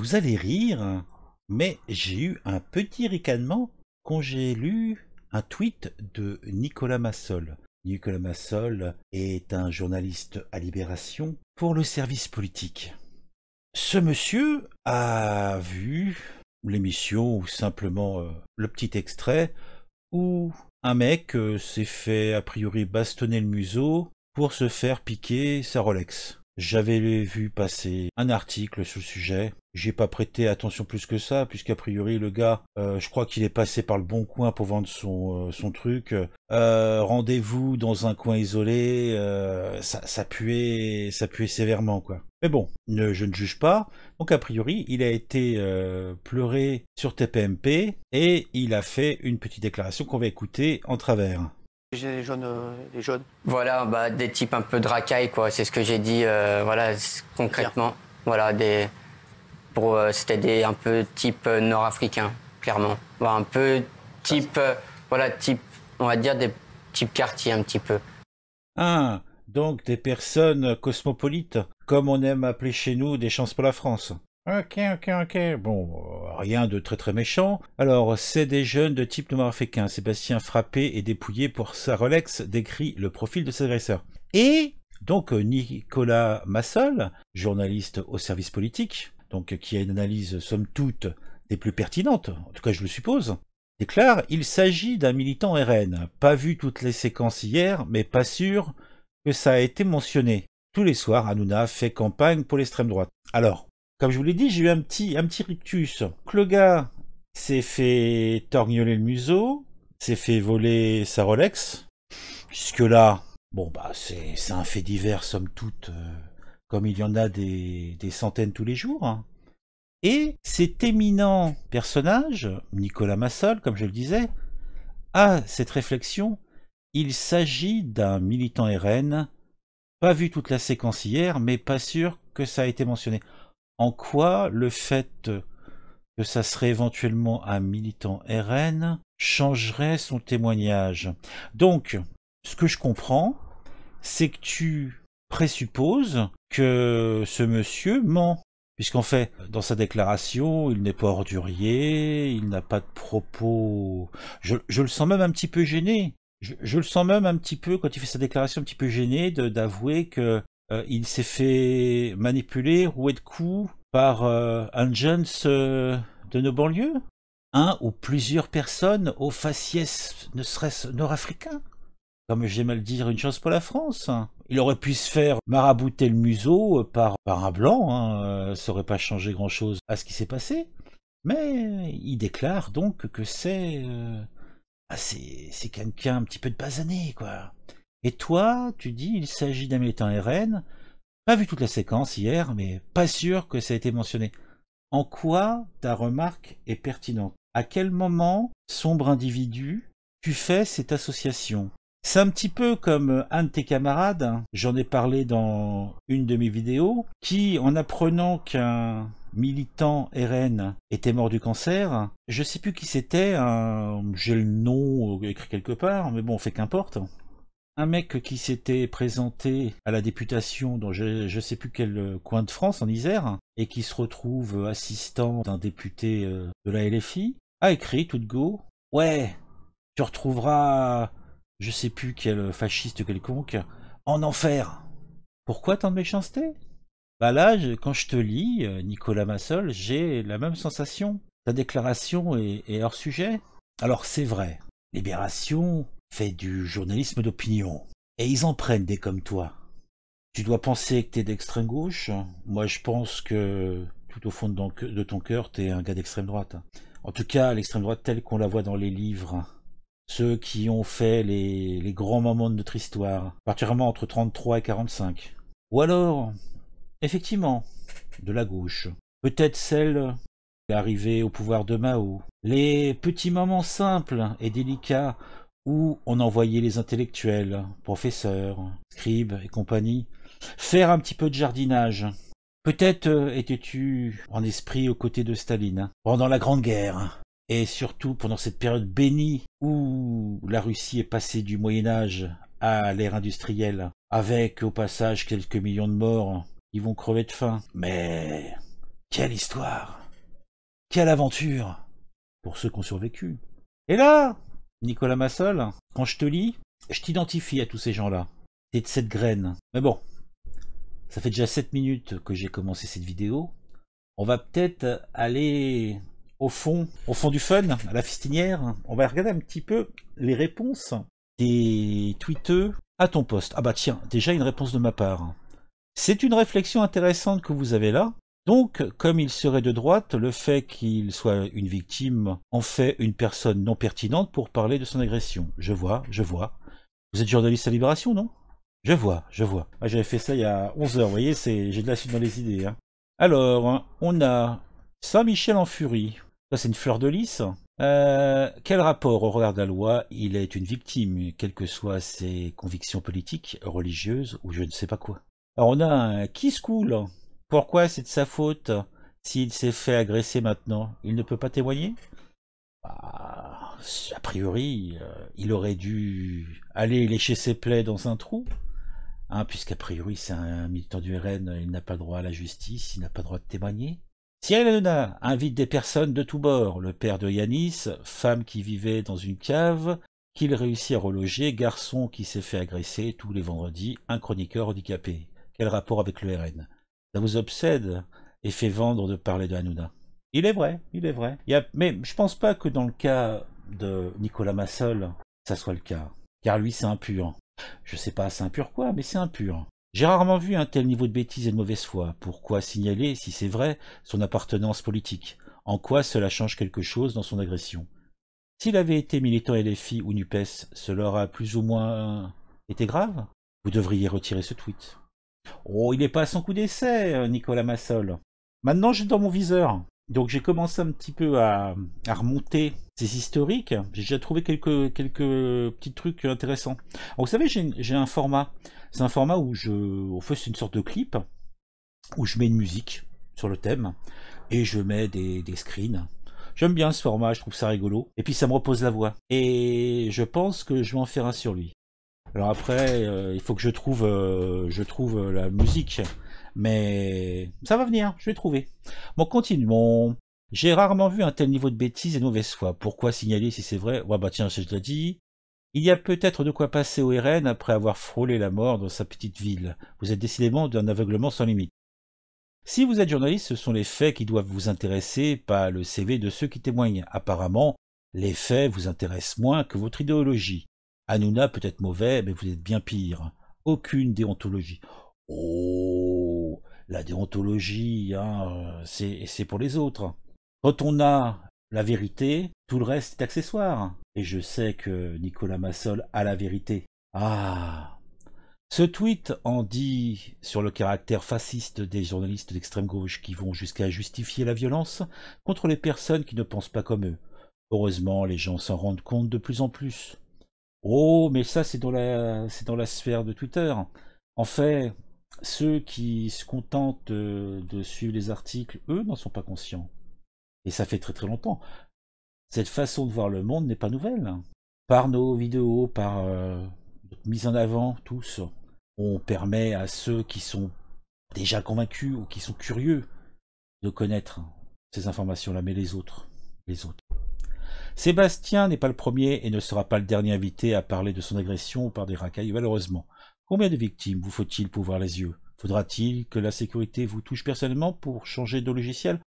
Vous allez rire, mais j'ai eu un petit ricanement quand j'ai lu un tweet de Nicolas Massol. Nicolas Massol est un journaliste à Libération pour le service politique. Ce monsieur a vu l'émission ou simplement euh, le petit extrait où un mec euh, s'est fait a priori bastonner le museau pour se faire piquer sa Rolex. J'avais vu passer un article sur le sujet. J'ai pas prêté attention plus que ça, puisqu'a priori le gars, euh, je crois qu'il est passé par le bon coin pour vendre son, euh, truc. Euh, rendez-vous dans un coin isolé, ça, puait, ça puait sévèrement quoi. Mais bon, je ne juge pas. Donc a priori, il a été pleuré sur TPMP et il a fait une petite déclaration qu'on va écouter en travers les jeunes, les jeunes. Euh, voilà, bah, des types un peu de racaille, quoi. C'est ce que j'ai dit, euh, voilà, concrètement. Voilà, des, pour, euh, c'était des un peu type nord-africain, clairement. Bah, un peu type, voilà, type, on va dire des types quartiers un petit peu. Ah, donc des personnes cosmopolites, comme on aime appeler chez nous des chances pour la France. Ok, ok, ok. Bon, rien de très très méchant. Alors, c'est des jeunes de type noir africain. Sébastien frappé et dépouillé pour sa Rolex décrit le profil de ses agresseurs. Et donc Nicolas Massol, journaliste au service politique, donc qui a une analyse somme toute des plus pertinentes, en tout cas je le suppose, déclare il s'agit d'un militant RN. Pas vu toutes les séquences hier, mais pas sûr que ça a été mentionné. Tous les soirs, Hanouna fait campagne pour l'extrême droite. Alors, comme je vous l'ai dit, j'ai eu un petit, rictus. s'est fait torgnoler le museau, s'est fait voler sa Rolex. Puisque là, bon, bah, c'est un fait divers, somme toute, euh, comme il y en a des, centaines tous les jours. Hein. Et cet éminent personnage, Nicolas Massol, comme je le disais, a cette réflexion. Il s'agit d'un militant RN, pas vu toute la séquence hier, mais pas sûr que ça a été mentionné en quoi le fait que ça serait éventuellement un militant RN changerait son témoignage. Donc, ce que je comprends, c'est que tu présupposes que ce monsieur ment. Puisqu'en fait, dans sa déclaration, il n'est pas ordurier, il n'a pas de propos. Je, le sens même un petit peu gêné. Je, je, le sens même un petit peu, quand il fait sa déclaration, un petit peu gêné d'avouer que euh, il s'est fait manipuler, roué de coups par euh, un jeune euh, de nos banlieues Un ou plusieurs personnes au faciès, ne serait-ce nord-africain Comme j'aime le dire, une chance pour la France. Hein. Il aurait pu se faire marabouter le museau par, un blanc, hein, ça aurait pas changé grand-chose à ce qui s'est passé. Mais il déclare donc que bah, c'est... c'est quelqu'un un petit peu de basané, quoi. Et toi, tu dis, il s'agit d'un militant RN. Pas vu toute la séquence hier, mais pas sûr que ça ait été mentionné. En quoi ta remarque est pertinente À quel moment, sombre individu, tu fais cette association c'est un petit peu comme un de tes camarades, hein. j'en ai parlé dans une de mes vidéos, qui, en apprenant qu'un militant RN était mort du cancer, je sais plus qui c'était, hein, j'ai le nom euh, écrit quelque part, mais bon, fait qu'importe, un mec qui s'était présenté à la députation dans je ne sais plus quel euh, coin de France, en Isère, et qui se retrouve assistant d'un député euh, de la LFI, a écrit tout de go Ouais, tu retrouveras je sais plus quel fasciste quelconque en enfer. Pourquoi tant de méchanceté Bah là, quand je te lis, euh, Nicolas Massol, j'ai la même sensation. Ta déclaration est, est hors sujet. Alors c'est vrai, Libération, fait du journalisme d'opinion. Et ils en prennent des comme toi. Tu dois penser que t'es d'extrême gauche. Moi, je pense que tout au fond de ton cœur, t'es un gars d'extrême droite. En tout cas, l'extrême droite telle qu'on la voit dans les livres. Ceux qui ont fait les, grands moments de notre histoire, particulièrement entre 33 et 45. Ou alors, effectivement, de la gauche. Peut-être celle qui est arrivée au pouvoir de Mao. Les petits moments simples et délicats où on envoyait les intellectuels, professeurs, scribes et compagnie, faire un petit peu de jardinage. Peut-être euh, étais-tu en esprit aux côtés de Staline hein, pendant la Grande Guerre, hein, et surtout pendant cette période bénie où la Russie est passée du Moyen Âge à l'ère industrielle, avec au passage quelques millions de morts qui vont crever de faim. Mais quelle histoire Quelle aventure Pour ceux qui ont survécu. Et là, Nicolas Massol, quand je te lis, je t'identifie à tous ces gens-là. T'es de cette graine. Mais bon, ça fait déjà 7 minutes que j'ai commencé cette vidéo. On va peut-être aller au fond, au fond du fun, à la fistinière. On va regarder un petit peu les réponses des tweeteux à ton poste. Ah bah tiens, déjà une réponse de ma part. C'est une réflexion intéressante que vous avez là. Donc, comme il serait de droite, le fait qu'il soit une victime en fait une personne non pertinente pour parler de son agression. Je vois, je vois. Vous êtes journaliste à Libération, non Je vois, je vois. Ah, j'avais fait ça il y a 11 heures. vous voyez, j'ai de la suite dans les idées. Hein. Alors, on a Saint-Michel en furie. Ça, c'est une fleur de lys. Euh, quel rapport au regard de la loi Il est une victime, quelles que soient ses convictions politiques, religieuses ou je ne sais pas quoi. Alors, on a un qui se pourquoi c'est de sa faute s'il s'est fait agresser maintenant Il ne peut pas témoigner bah, A priori, euh, il aurait dû aller lécher ses plaies dans un trou, hein, puisqu'a priori c'est un militant du RN, il n'a pas droit à la justice, il n'a pas droit de témoigner. Si Hanouna invite des personnes de tous bords, le père de Yanis, femme qui vivait dans une cave, qu'il réussit à reloger, garçon qui s'est fait agresser tous les vendredis, un chroniqueur handicapé. Quel rapport avec le RN ça vous obsède et fait vendre de parler de Hanouda. Il est vrai, il est vrai. Mais je pense pas que dans le cas de Nicolas Massol, ça soit le cas. Car lui, c'est impur. Je sais pas, c'est impur quoi, mais c'est impur. J'ai rarement vu un tel niveau de bêtise et de mauvaise foi. Pourquoi signaler, si c'est vrai, son appartenance politique En quoi cela change quelque chose dans son agression S'il avait été militant LFI ou NUPES, cela aurait plus ou moins été grave Vous devriez retirer ce tweet. Oh, il n'est pas à son coup d'essai, euh, Nicolas Massol. Maintenant, j'ai dans mon viseur. Donc j'ai commencé un petit peu à, remonter ces historiques. J'ai déjà trouvé quelques, petits trucs intéressants. vous savez, j'ai un format. C'est un format où je, fais fait, c'est une sorte de clip où je mets une musique sur le thème et je mets des, des screens. J'aime bien ce format, je trouve ça rigolo. Et puis ça me repose la voix. Et je pense que je vais en faire un sur lui. Alors après, euh, il faut que je trouve, euh, je trouve euh, la musique. Mais ça va venir, je vais trouver. Bon, continuons. J'ai rarement vu un tel niveau de bêtise et de mauvaise foi. Pourquoi signaler si c'est vrai Ouais, bah tiens, je l'ai dit. Il y a peut-être de quoi passer au RN après avoir frôlé la mort dans sa petite ville. Vous êtes décidément d'un aveuglement sans limite. Si vous êtes journaliste, ce sont les faits qui doivent vous intéresser, pas le CV de ceux qui témoignent. Apparemment, les faits vous intéressent moins que votre idéologie. Hanouna peut être mauvais, mais vous êtes bien pire. Aucune déontologie. Oh, la déontologie, hein, c'est pour les autres. Quand on a la vérité, tout le reste est accessoire. Et je sais que Nicolas Massol a la vérité. Ah Ce tweet en dit sur le caractère fasciste des journalistes d'extrême gauche qui vont jusqu'à justifier la violence contre les personnes qui ne pensent pas comme eux. Heureusement, les gens s'en rendent compte de plus en plus. Oh, mais ça, c'est dans, la, dans la sphère de Twitter. En fait, ceux qui se contentent euh, de, suivre les articles, eux, n'en sont pas conscients. Et ça fait très très longtemps. Cette façon de voir le monde n'est pas nouvelle. Par nos vidéos, par notre euh, mise en avant, tous, on permet à ceux qui sont déjà convaincus ou qui sont curieux de connaître ces informations-là, mais les autres, les autres. Sébastien n'est pas le premier et ne sera pas le dernier invité à parler de son agression par des racailles, malheureusement. Combien de victimes vous faut-il pour voir les yeux Faudra-t-il que la sécurité vous touche personnellement pour changer de logiciel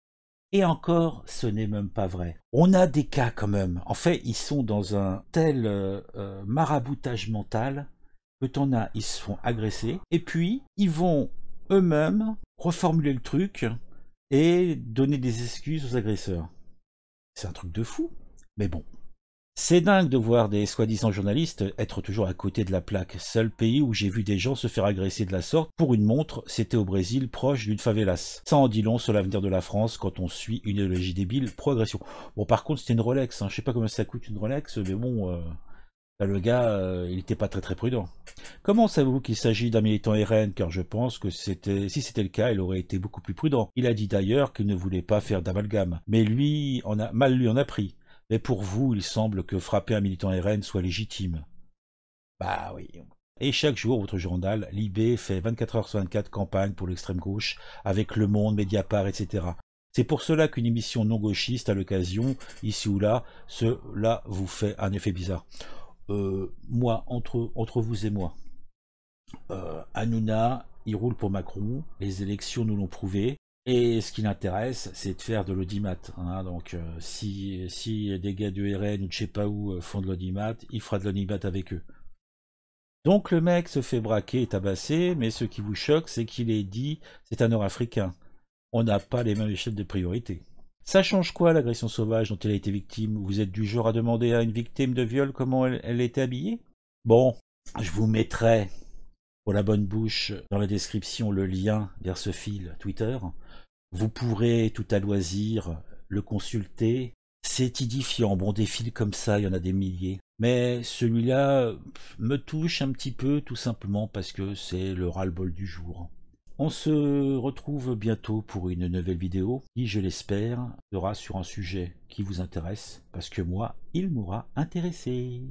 et encore, ce n'est même pas vrai. On a des cas quand même. En fait, ils sont dans un tel euh, euh, maraboutage mental que t'en a, ils se font agresser. Et puis, ils vont eux-mêmes reformuler le truc et donner des excuses aux agresseurs. C'est un truc de fou. Mais bon. C'est dingue de voir des soi-disant journalistes être toujours à côté de la plaque. Seul pays où j'ai vu des gens se faire agresser de la sorte pour une montre, c'était au Brésil, proche d'une favelas. Ça en dit long sur l'avenir de la France quand on suit une idéologie débile progression Bon, par contre, c'était une Rolex. Hein. Je sais pas comment ça coûte une Rolex, mais bon, euh, bah, le gars, euh, il n'était pas très très prudent. Comment savez-vous qu'il s'agit d'un militant RN Car je pense que c'était, si c'était le cas, il aurait été beaucoup plus prudent. Il a dit d'ailleurs qu'il ne voulait pas faire d'amalgame. Mais lui, on a, mal lui en a pris. Mais pour vous, il semble que frapper un militant RN soit légitime. Bah oui. Et chaque jour, votre journal, l'IB, fait 24 h sur 24 campagne pour l'extrême gauche, avec Le Monde, Mediapart, etc. C'est pour cela qu'une émission non gauchiste, à l'occasion, ici ou là, cela vous fait un effet bizarre. Euh, moi, entre, entre vous et moi, euh, Hanouna, il roule pour Macron, les élections nous l'ont prouvé, et ce qui l'intéresse, c'est de faire de l'audimat. Hein. Donc, euh, si, des gars du RN ou de je sais pas où euh, font de l'audimat, il fera de l'audimat avec eux. Donc, le mec se fait braquer et tabasser, mais ce qui vous choque, c'est qu'il est dit c'est un Nord-Africain. On n'a pas les mêmes échelles de priorité. Ça change quoi l'agression sauvage dont elle a été victime Vous êtes du genre à demander à une victime de viol comment elle, est habillée Bon, je vous mettrai pour la bonne bouche dans la description le lien vers ce fil Twitter vous pourrez tout à loisir le consulter. C'est édifiant. Bon, des comme ça, il y en a des milliers. Mais celui-là me touche un petit peu, tout simplement parce que c'est le ras-le-bol du jour. On se retrouve bientôt pour une nouvelle vidéo qui, je l'espère, sera sur un sujet qui vous intéresse, parce que moi, il m'aura intéressé.